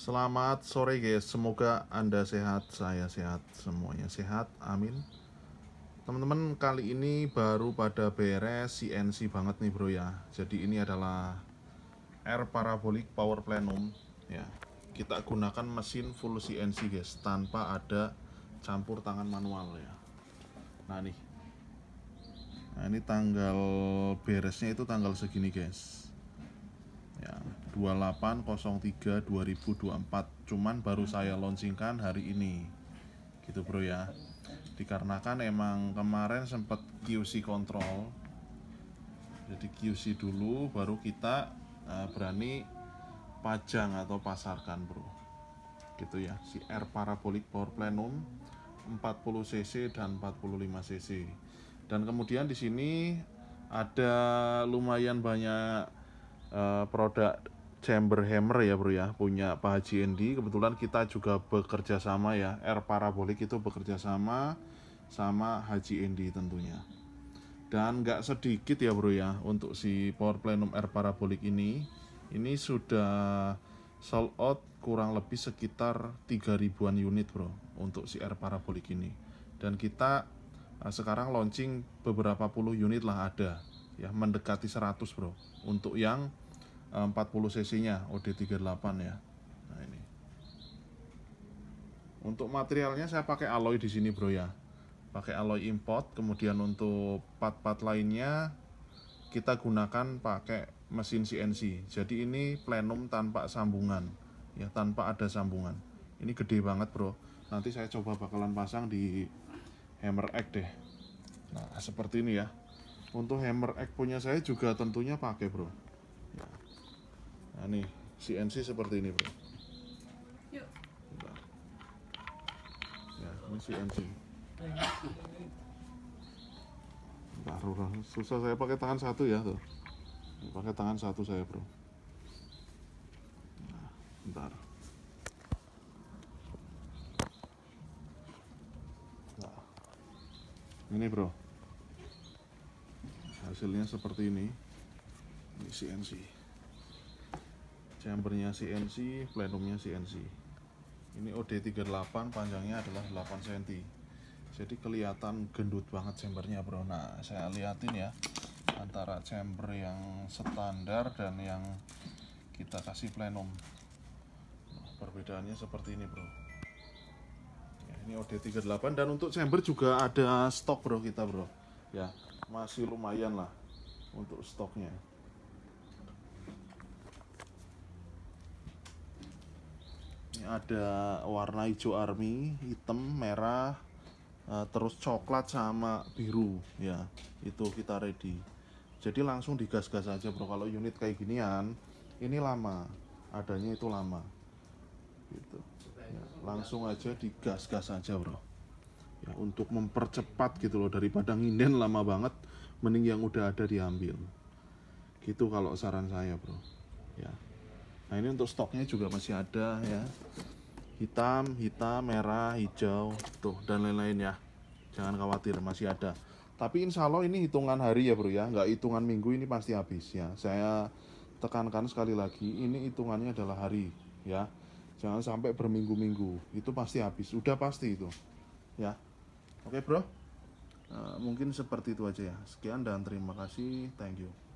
Selamat sore guys, semoga Anda sehat, saya sehat, semuanya sehat, amin Teman-teman, kali ini baru pada beres CNC banget nih bro ya Jadi ini adalah Air Parabolic Power Plenum ya. Kita gunakan mesin full CNC guys, tanpa ada campur tangan manual ya Nah nih Nah ini tanggal beresnya itu tanggal segini guys 2803 2024 cuman baru hmm. saya launchingkan hari ini gitu bro ya dikarenakan emang kemarin sempat QC control jadi QC dulu baru kita uh, berani pajang atau pasarkan bro gitu ya si R parabolic power plenum 40 cc dan 45 cc dan kemudian di sini ada lumayan banyak uh, produk Chamber Hammer ya bro ya punya Pak Haji Endi kebetulan kita juga bekerja sama ya Air Parabolik itu bekerja sama sama Haji Endi tentunya dan nggak sedikit ya bro ya untuk si Power Plenum Air Parabolik ini ini sudah sold out kurang lebih sekitar 3000an unit bro untuk si Air Parabolik ini dan kita eh, sekarang launching beberapa puluh unit lah ada ya mendekati 100 bro untuk yang 40 cc-nya OD38 ya. Nah ini. Untuk materialnya saya pakai alloy di sini bro ya. Pakai alloy import, kemudian untuk part-part lainnya kita gunakan pakai mesin CNC. Jadi ini plenum tanpa sambungan ya, tanpa ada sambungan. Ini gede banget, Bro. Nanti saya coba bakalan pasang di hammer egg deh. Nah, seperti ini ya. Untuk hammer egg punya saya juga tentunya pakai, Bro. CNC seperti ini bro Yuk. ya ini CNC baru susah saya pakai tangan satu ya tuh pakai tangan satu saya bro nah, bentar nah, ini bro hasilnya seperti ini ini CNC chambernya CNC plenumnya CNC ini OD38 panjangnya adalah 8 cm jadi kelihatan gendut banget chambernya bro nah saya liatin ya antara chamber yang standar dan yang kita kasih plenum nah, perbedaannya seperti ini bro ya, ini OD38 dan untuk chamber juga ada stok bro kita bro ya masih lumayan lah untuk stoknya ada warna hijau army, hitam, merah, eh, terus coklat sama biru ya. Itu kita ready. Jadi langsung digas-gas aja bro kalau unit kayak ginian ini lama. Adanya itu lama. Gitu. Ya, langsung aja digas-gas aja bro. Ya, untuk mempercepat gitu loh daripada nginden lama banget mending yang udah ada diambil. Gitu kalau saran saya bro nah ini untuk stoknya juga masih ada ya hitam hitam merah hijau tuh dan lain-lain ya jangan khawatir masih ada tapi insya Allah ini hitungan hari ya bro ya nggak hitungan minggu ini pasti habis ya saya tekankan sekali lagi ini hitungannya adalah hari ya jangan sampai berminggu-minggu itu pasti habis udah pasti itu ya oke bro uh, mungkin seperti itu aja ya sekian dan terima kasih thank you